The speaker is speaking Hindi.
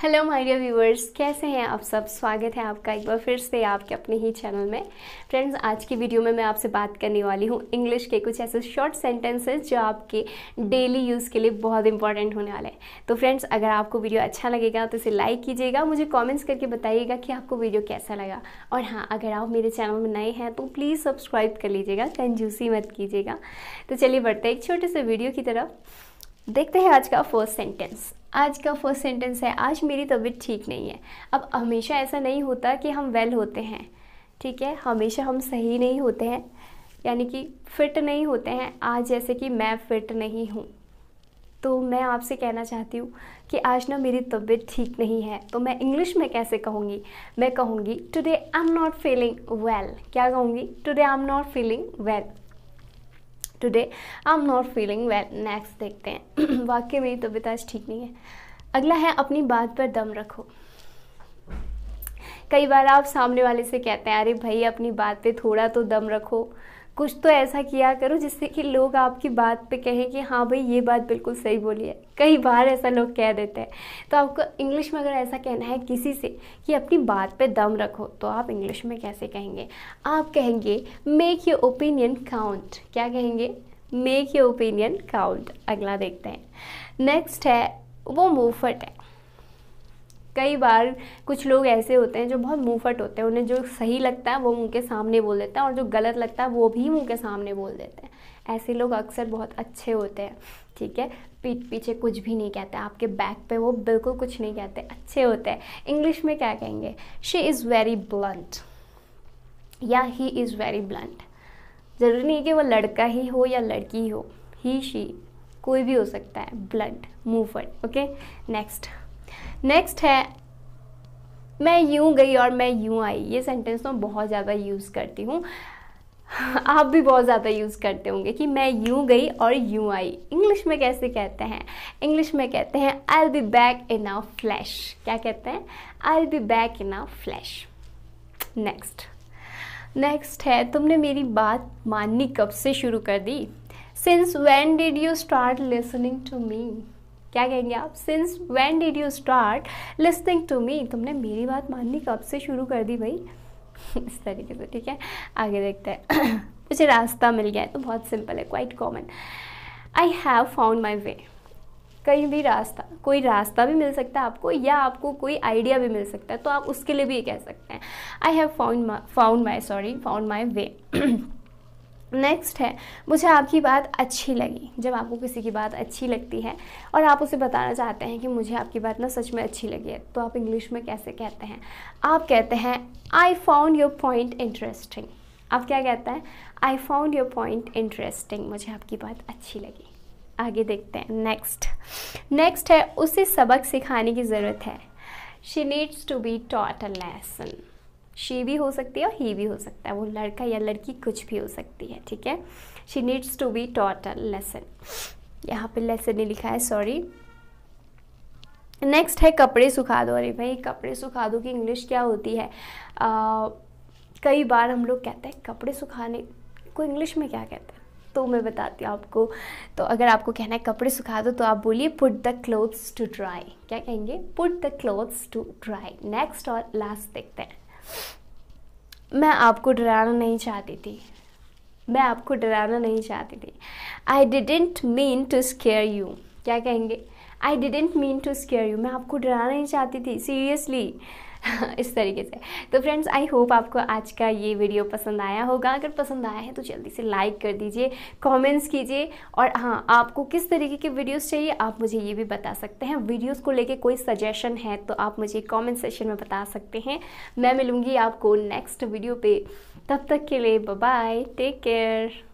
हेलो माय डियर व्यूवर्स कैसे हैं आप सब स्वागत है आपका एक बार फिर से आपके अपने ही चैनल में फ्रेंड्स आज की वीडियो में मैं आपसे बात करने वाली हूँ इंग्लिश के कुछ ऐसे शॉर्ट सेंटेंसेस जो आपके डेली यूज़ के लिए बहुत इंपॉर्टेंट होने वाले हैं तो फ्रेंड्स अगर आपको वीडियो अच्छा लगेगा तो इसे लाइक कीजिएगा मुझे कॉमेंट्स करके बताइएगा कि आपको वीडियो कैसा लगा और हाँ अगर आप मेरे चैनल में नए हैं तो प्लीज़ सब्सक्राइब कर लीजिएगा कंजूसी मत कीजिएगा तो चलिए बढ़ते एक छोटे से वीडियो की तरफ देखते हैं आज का फर्स्ट सेंटेंस आज का फर्स्ट सेंटेंस है आज मेरी तबीयत ठीक नहीं है अब हमेशा ऐसा नहीं होता कि हम वेल होते हैं ठीक है हमेशा हम सही नहीं होते हैं यानी कि फिट नहीं होते हैं आज जैसे कि मैं फिट नहीं हूँ तो मैं आपसे कहना चाहती हूँ कि आज ना मेरी तबीयत ठीक नहीं है तो मैं इंग्लिश में कैसे कहूँगी मैं कहूँगी today I am not feeling well क्या कहूँगी today I am not feeling well today I am not feeling well next देखते हैं वाकई मेरी तबीयत आज ठीक नहीं है अगला है अपनी बात पर दम रखो कई बार आप सामने वाले से कहते हैं अरे भाई अपनी बात पे थोड़ा तो दम रखो कुछ तो ऐसा किया करो जिससे कि लोग आपकी बात पे कहें कि हाँ भाई ये बात बिल्कुल सही बोली है कई बार ऐसा लोग कह देते हैं तो आपको इंग्लिश में अगर ऐसा कहना है किसी से कि अपनी बात पे दम रखो तो आप इंग्लिश में कैसे कहेंगे आप कहेंगे मेक योर ओपिनियन काउंट क्या कहेंगे मेक योर ओपिनियन काउंट अगला देखते हैं नेक्स्ट है वो मोफट है कई बार कुछ लोग ऐसे होते हैं जो बहुत मुँहफट होते हैं उन्हें जो सही लगता है वो मुँह के सामने बोल देते हैं और जो गलत लगता है वो भी मुँह के सामने बोल देते हैं ऐसे लोग अक्सर बहुत अच्छे होते हैं ठीक है पीठ पीछे कुछ भी नहीं कहते आपके बैक पे वो बिल्कुल कुछ नहीं कहते अच्छे होते हैं इंग्लिश में क्या कहेंगे शी इज़ वेरी ब्लंट या ही इज़ वेरी ब्लंट ज़रूरी नहीं है कि वो लड़का ही हो या लड़की हो ही शी कोई भी हो सकता है ब्लंट मूवफट ओके नेक्स्ट नेक्स्ट है मैं यूं गई और मैं यूं आई ये सेंटेंस तो मैं बहुत ज़्यादा यूज़ करती हूँ आप भी बहुत ज़्यादा यूज़ करते होंगे कि मैं यूं गई और यूं आई इंग्लिश में कैसे कहते हैं इंग्लिश में कहते हैं I be back in a flash क्या कहते हैं I be back in a flash next next है तुमने मेरी बात माननी कब से शुरू कर दी since when did you start listening to me क्या कहेंगे आप since when did you start listening to me तुमने मेरी बात माननी कब से शुरू कर दी भाई इस तरीके से ठीक है आगे देखते हैं मुझे रास्ता मिल गया है तो बहुत सिंपल है quite common I have found my way कहीं भी रास्ता कोई रास्ता भी मिल सकता है आपको या आपको कोई आइडिया भी मिल सकता है तो आप उसके लिए भी ये कह सकते हैं I have found found my sorry found my way next है मुझे आपकी बात अच्छी लगी जब आपको किसी की बात अच्छी लगती है और आप उसे बताना चाहते हैं कि मुझे आपकी बात ना सच में अच्छी लगी है तो आप इंग्लिश में कैसे कहते हैं आप कहते हैं I found your point interesting आप क्या कहते हैं I found your point interesting मुझे आपकी बात अच्छी लगी आगे देखते हैं नेक्स्ट नेक्स्ट है उसे सबक सिखाने की ज़रूरत है she needs to be taught a lesson शी भी हो सकती है और ही भी हो सकता है वो लड़का या लड़की कुछ भी हो सकती है ठीक है she needs to be taught a lesson यहाँ पे लेसन नहीं लिखा है सॉरी नेक्स्ट है कपड़े सुखा दो अरे भाई कपड़े सुखा दो की इंग्लिश क्या होती है कई बार हम लोग कहते हैं कपड़े सुखाने को इंग्लिश में क्या कहते हैं तो मैं बताती हूँ आपको तो अगर आपको कहना है कपड़े सुखा दो तो आप बोलिए put the clothes to dry क्या कहेंगे put the clothes to dry next और लास्ट देखते हैं मैं आपको डराना नहीं चाहती थी मैं आपको डराना नहीं चाहती थी I didn't mean to scare you क्या कहेंगे I didn't mean to scare you मैं आपको डराना नहीं चाहती थी सीरियसली इस तरीके से तो फ्रेंड्स आई होप आपको आज का ये वीडियो पसंद आया होगा अगर पसंद आया है तो जल्दी से लाइक कर दीजिए कमेंट्स कीजिए और हाँ आपको किस तरीके के वीडियोस चाहिए आप मुझे ये भी बता सकते हैं वीडियोस को लेके कोई सजेशन है तो आप मुझे कमेंट सेशन में बता सकते हैं मैं मिलूँगी आपको नेक्स्ट वीडियो पर तब तक के लिए बाय टेक केयर